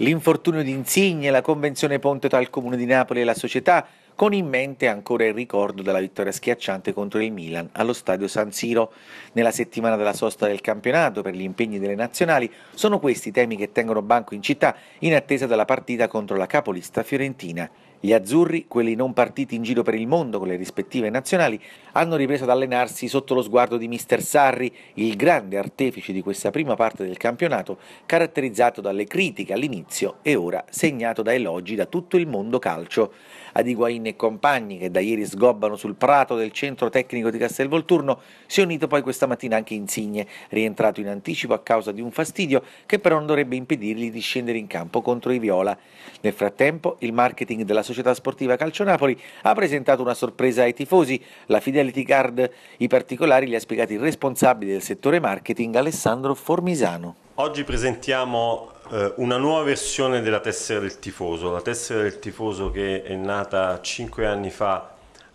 L'infortunio di Insigne, la convenzione Ponte tra il Comune di Napoli e la società con in mente ancora il ricordo della vittoria schiacciante contro il Milan allo stadio San Siro. Nella settimana della sosta del campionato per gli impegni delle nazionali sono questi i temi che tengono banco in città in attesa della partita contro la capolista fiorentina. Gli azzurri, quelli non partiti in giro per il mondo con le rispettive nazionali, hanno ripreso ad allenarsi sotto lo sguardo di mister Sarri, il grande artefice di questa prima parte del campionato, caratterizzato dalle critiche all'inizio e ora segnato da elogi da tutto il mondo calcio. Ad Higuain Giannini e compagni che da ieri sgobbano sul prato del centro tecnico di Castelvolturno, si è unito poi questa mattina anche Insigne, rientrato in anticipo a causa di un fastidio che però non dovrebbe impedirgli di scendere in campo contro i Viola. Nel frattempo il marketing della società sportiva Calcio Napoli ha presentato una sorpresa ai tifosi, la Fidelity Card. I particolari li ha spiegati il responsabile del settore marketing Alessandro Formisano. Oggi presentiamo eh, una nuova versione della tessera del tifoso, la tessera del tifoso che è nata cinque anni fa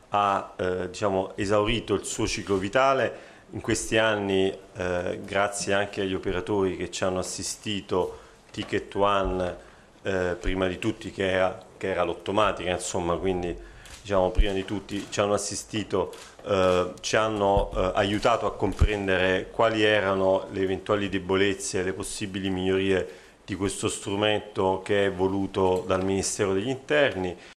ha eh, diciamo, esaurito il suo ciclo vitale, in questi anni eh, grazie anche agli operatori che ci hanno assistito, Ticket One eh, prima di tutti che era, era l'automatica, insomma quindi diciamo, prima di tutti ci hanno assistito, eh, ci hanno eh, aiutato a comprendere quali erano le eventuali debolezze, le possibili migliorie di questo strumento che è voluto dal Ministero degli Interni